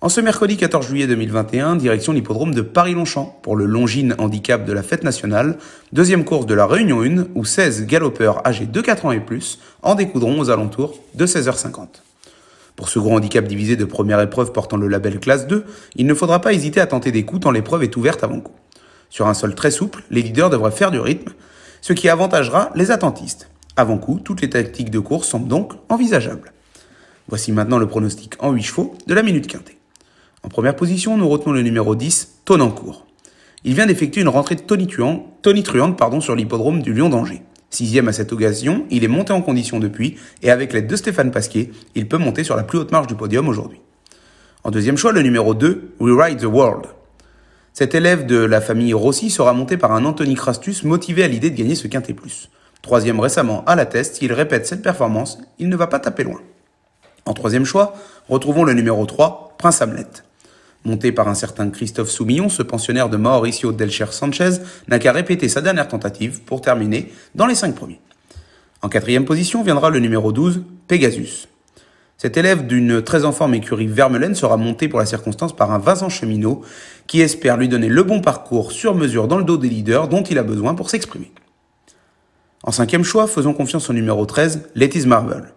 En ce mercredi 14 juillet 2021, direction l'hippodrome de Paris-Longchamp pour le Longines Handicap de la Fête Nationale, deuxième course de la Réunion 1 où 16 galopeurs âgés de 4 ans et plus en découdront aux alentours de 16h50. Pour ce gros handicap divisé de première épreuve portant le label classe 2, il ne faudra pas hésiter à tenter des coups tant l'épreuve est ouverte avant coup. Sur un sol très souple, les leaders devraient faire du rythme, ce qui avantagera les attentistes. Avant coup, toutes les tactiques de course semblent donc envisageables. Voici maintenant le pronostic en 8 chevaux de la minute quintée. En première position, nous retenons le numéro 10, Tonancourt. Il vient d'effectuer une rentrée tonitruante pardon, sur l'hippodrome du Lion d'Angers. Sixième à cette occasion, il est monté en condition depuis, et avec l'aide de Stéphane Pasquier, il peut monter sur la plus haute marge du podium aujourd'hui. En deuxième choix, le numéro 2, We Ride the World. Cet élève de la famille Rossi sera monté par un Anthony Crastus motivé à l'idée de gagner ce quintet plus. Troisième récemment à la test, il répète cette performance, il ne va pas taper loin. En troisième choix, retrouvons le numéro 3, Prince Hamlet. Monté par un certain Christophe Soumillon, ce pensionnaire de Mauricio Delcher Sanchez n'a qu'à répéter sa dernière tentative pour terminer dans les cinq premiers. En quatrième position viendra le numéro 12, Pegasus. Cet élève d'une très en forme écurie Vermelaine sera monté pour la circonstance par un Vincent Cheminot qui espère lui donner le bon parcours sur mesure dans le dos des leaders dont il a besoin pour s'exprimer. En cinquième choix, faisons confiance au numéro 13, Letiz Marvel.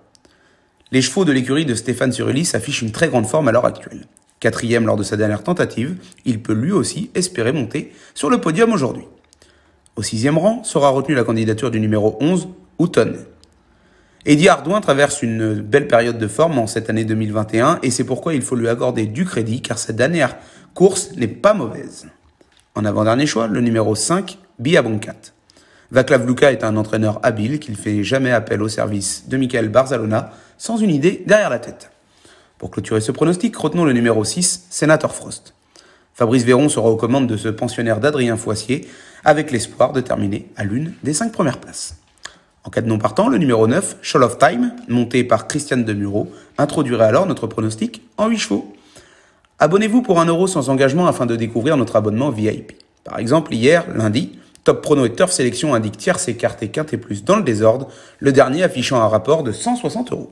Les chevaux de l'écurie de Stéphane Surly s'affichent une très grande forme à l'heure actuelle. Quatrième lors de sa dernière tentative, il peut lui aussi espérer monter sur le podium aujourd'hui. Au sixième rang sera retenue la candidature du numéro 11, Houton. Eddie Ardouin traverse une belle période de forme en cette année 2021 et c'est pourquoi il faut lui accorder du crédit car sa dernière course n'est pas mauvaise. En avant-dernier choix, le numéro 5, Biaboncat. Vaclav Luka est un entraîneur habile qui ne fait jamais appel au service de Michael Barzalona sans une idée derrière la tête. Pour clôturer ce pronostic, retenons le numéro 6, Sénateur Frost. Fabrice Véron sera aux commandes de ce pensionnaire d'Adrien Foissier, avec l'espoir de terminer à l'une des cinq premières places. En cas de non partant, le numéro 9, Show of Time, monté par Christiane Demureau, introduirait alors notre pronostic en 8 chevaux. Abonnez-vous pour 1 euro sans engagement afin de découvrir notre abonnement VIP. Par exemple, hier, lundi, Top Prono et Turf Sélection indiquent tiers et et plus dans le désordre, le dernier affichant un rapport de 160 euros.